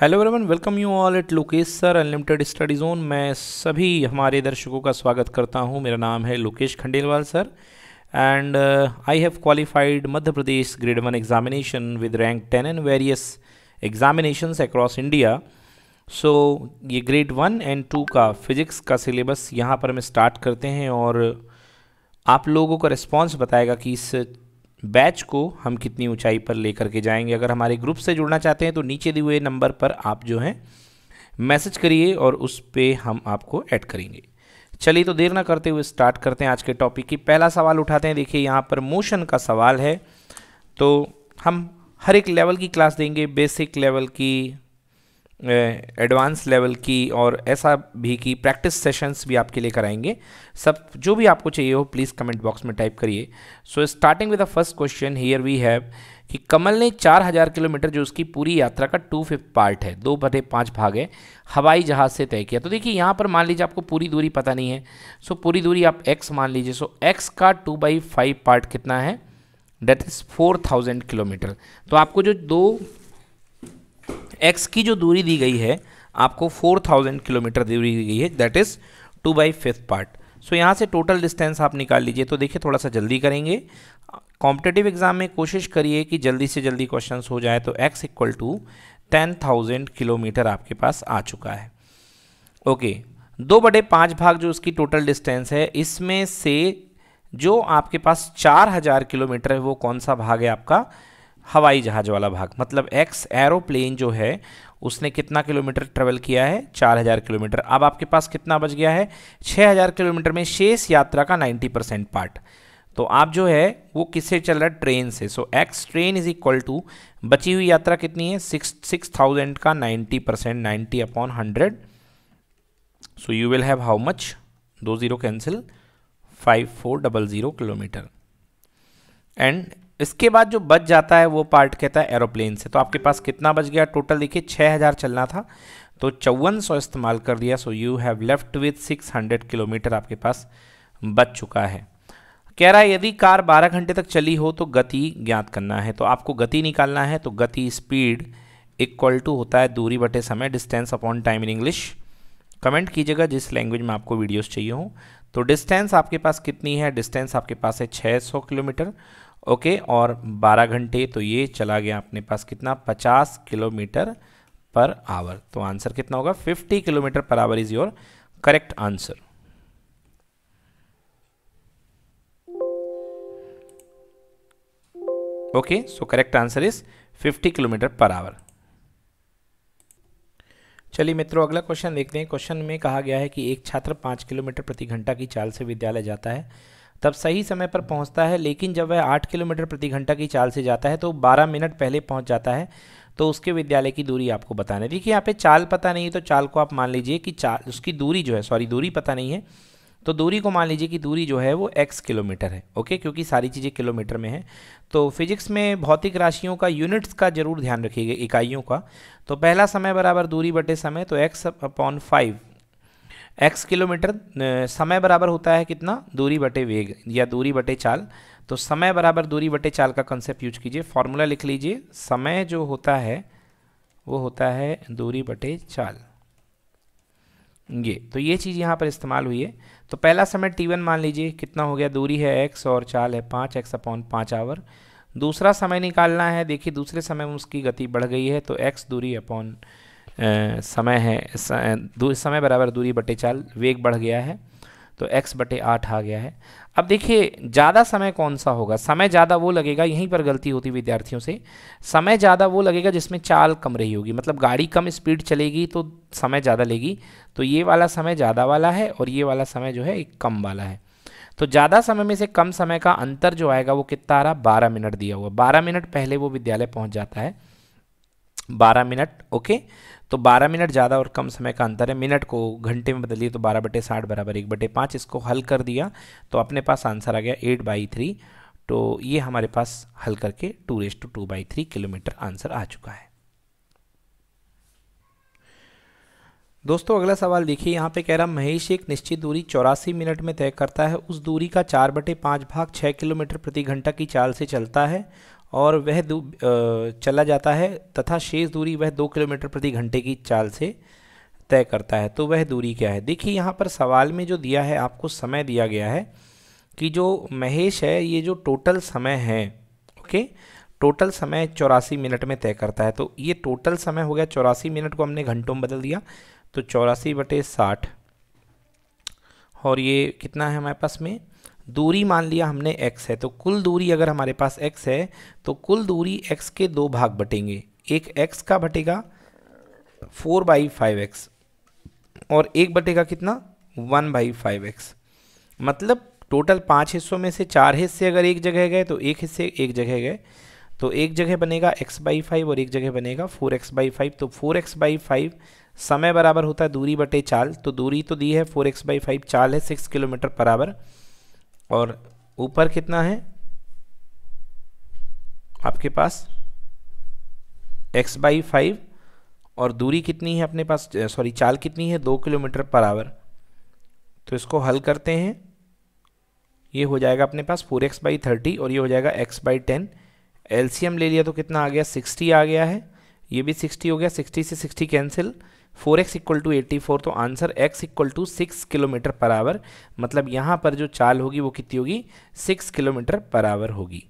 hello everyone welcome you all at Lokesh sir unlimited study zone मैं सभी हमारे दर्शकों का स्वागत करता हूं मेरा नाम है Lokesh Khandelwal sir and I have qualified Madhya Pradesh grade one examination with rank ten in various examinations across India so ये ग्रेड वन एंड टू का फिजिक्स का सिलेबस यहाँ पर हम स्टार्ट करते हैं और आप लोगों का रिस्पॉन्स बताएगा कि इस बैच को हम कितनी ऊंचाई पर लेकर के जाएंगे अगर हमारे ग्रुप से जुड़ना चाहते हैं तो नीचे दिए हुए नंबर पर आप जो हैं मैसेज करिए और उस पर हम आपको ऐड करेंगे चलिए तो देर ना करते हुए स्टार्ट करते हैं आज के टॉपिक की पहला सवाल उठाते हैं देखिए यहाँ पर मोशन का सवाल है तो हम हर एक लेवल की क्लास देंगे बेसिक लेवल की एडवांस लेवल की और ऐसा भी की प्रैक्टिस सेशंस भी आपके लिए कराएंगे सब जो भी आपको चाहिए हो प्लीज़ कमेंट बॉक्स में टाइप करिए so starting with the first question here we have कि कमल ने 4000 किलोमीटर जो उसकी पूरी यात्रा का टू फिफ्थ पार्ट है दो बटे पाँच भाग है हवाई जहाज़ से तय किया तो देखिए यहाँ पर मान लीजिए आपको पूरी दूरी पता नहीं है सो पूरी दूरी आप एक्स मान लीजिए सो एक्स का टू बाई फाइव पार्ट कितना है that is four thousand kilometre तो आपको जो दो एक्स की जो दूरी दी गई है आपको फोर थाउजेंड किलोमीटर दूरी दी गई है that is two by fifth part so यहाँ से टोटल डिस्टेंस आप निकाल लीजिए तो देखिए थोड़ा सा जल्दी करेंगे कॉम्पिटेटिव एग्जाम में कोशिश करिए कि जल्दी से जल्दी क्वेश्चन हो जाए तो X equal to ten thousand kilometre आपके पास आ चुका है ओके दो बड़े पाँच भाग जो उसकी टोटल डिस्टेंस है इसमें से जो आपके पास चार हज़ार किलोमीटर है वो कौन सा भाग है आपका हवाई जहाज़ वाला भाग मतलब एक्स एरोप्लेन जो है उसने कितना किलोमीटर ट्रेवल किया है 4000 किलोमीटर अब आपके पास कितना बच गया है 6000 किलोमीटर में शेष यात्रा का 90 परसेंट पार्ट तो आप जो है वो किससे चल रहा है ट्रेन से so X train is equal to बची हुई यात्रा कितनी है सिक्स सिक्स थाउजेंड का ninety percent ninety upon hundred so you will have how much दो zero cancel five four double zero kilometre and इसके बाद जो बच जाता है वो पार्ट कहता है एरोप्लेन से तो आपके पास कितना बच गया टोटल देखिए छः हज़ार चलना था तो चौवन सौ इस्तेमाल कर दिया so you have left with six hundred kilometre आपके पास बच चुका है कह रहा है यदि कार बारह घंटे तक चली हो तो गति ज्ञात करना है तो आपको गति निकालना है तो गति स्पीड इक्वल टू होता है दूरी बटे समय distance upon time in English comment कीजिएगा जिस लैंग्वेज में आपको वीडियोज चाहिए हों तो डिस्टेंस आपके पास कितनी है डिस्टेंस आपके पास है सौ किलोमीटर ओके और 12 घंटे तो ये चला गया अपने पास कितना 50 किलोमीटर पर आवर तो आंसर कितना होगा 50 kilometre per hour is your correct answer okay so correct answer is 50 kilometre per hour चलिए मित्रों अगला क्वेश्चन देखते हैं क्वेश्चन में कहा गया है कि एक छात्र पाँच किलोमीटर प्रति घंटा की चाल से विद्यालय जाता है तब सही समय पर पहुंचता है लेकिन जब वह आठ किलोमीटर प्रति घंटा की चाल से जाता है तो बारह मिनट पहले पहुंच जाता है तो उसके विद्यालय की दूरी आपको बताना है देखिए यहाँ पे चाल पता नहीं है तो चाल को आप मान लीजिए कि चाल उसकी दूरी जो है सॉरी दूरी पता नहीं है तो दूरी को मान लीजिए कि दूरी जो है वो एक्स किलोमीटर है ओके क्योंकि सारी चीज़ें किलोमीटर में हैं तो फिजिक्स में भौतिक राशियों का यूनिट्स का जरूर ध्यान रखिएगा इकाइयों का तो पहला समय बराबर दूरी बटे समय तो X upon five X kilometre समय बराबर होता है कितना दूरी बटे वेग या दूरी बटे चाल तो समय बराबर दूरी बटे चाल का कंसेप्ट यूज कीजिए फॉर्मूला लिख लीजिए समय जो होता है वो होता है दूरी बटे चाल ये तो ये चीज़ यहाँ पर इस्तेमाल हुई है तो पहला समय टी वन मान लीजिए कितना हो गया दूरी है एक्स और चाल है पाँच एक्स अपॉन पाँच आवर दूसरा समय निकालना है देखिए दूसरे समय में उसकी गति बढ़ गई है तो एक्स दूरी अपॉन समय है समय बराबर दूरी बटे चाल वेग बढ़ गया है तो x बटे आठ आ गया है अब देखिए ज़्यादा समय कौन सा होगा समय ज़्यादा वो लगेगा यहीं पर गलती होती विद्यार्थियों से समय ज़्यादा वो लगेगा जिसमें चाल कम रही होगी मतलब गाड़ी कम स्पीड चलेगी तो समय ज़्यादा लेगी तो ये वाला समय ज़्यादा वाला है और ये वाला समय जो है एक कम वाला है तो ज़्यादा समय में से कम समय का अंतर जो आएगा वो कितना आ रहा बारह मिनट दिया हुआ बारह मिनट पहले वो विद्यालय पहुँच जाता है बारह मिनट ओके तो 12 मिनट ज़्यादा और कम समय का अंतर है मिनट को घंटे में बदलिए तो 12 बटे साठ बराबर एक बटे पाँच इसको हल कर दिया तो अपने पास आंसर आ गया 8 बाई थ्री तो ये हमारे पास हल करके two raise to two by three kilometre answer आ चुका है दोस्तों अगला सवाल देखिए यहाँ पे कह रहा महेश एक निश्चित दूरी चौरासी मिनट में तय करता है उस दूरी का चार बटे पाँच भाग छः किलोमीटर प्रति घंटा की चाल से चलता है और वह चला जाता है तथा शेष दूरी वह दो किलोमीटर प्रति घंटे की चाल से तय करता है तो वह दूरी क्या है देखिए यहाँ पर सवाल में जो दिया है आपको समय दिया गया है कि जो महेश है ये जो टोटल समय है ओके टोटल समय चौरासी मिनट में तय करता है तो ये टोटल समय हो गया चौरासी मिनट को हमने घंटों में बदल दिया तो चौरासी बटे साठ और ये कितना है हमारे पास में दूरी मान लिया हमने x है तो कुल दूरी अगर हमारे पास x है तो कुल दूरी x के दो भाग बटेंगे एक x का बटेगा फोर बाई फाइव एक्स और एक बटेगा कितना वन बाई फाइव एक्स मतलब टोटल पाँच हिस्सों में से चार हिस्से अगर एक जगह गए तो एक हिस्से एक जगह गए तो एक जगह बनेगा x बाई फाइव और एक जगह बनेगा फोर एक्स बाई फाइव तो फोर एक्स बाई फाइव समय बराबर होता है दूरी बटे चाल तो दूरी तो दी है फोर एक्स बाई फाइव चाल है सिक्स किलोमीटर बराबर और ऊपर कितना है आपके पास x बाई फाइव और दूरी कितनी है अपने पास सॉरी चाल कितनी है दो किलोमीटर पर आवर तो इसको हल करते हैं ये हो जाएगा अपने पास फोर एक्स बाई थर्टी और ये हो जाएगा एक्स बाई टेन एल्सीयम ले लिया तो कितना आ गया सिक्सटी आ गया है ये भी सिक्सटी हो गया सिक्सटी से sixty cancel four X equal to eighty four तो answer X equal to six kilometre per hour मतलब यहाँ पर जो चाल होगी वो कितनी होगी सिक्स किलोमीटर पर आवर होगी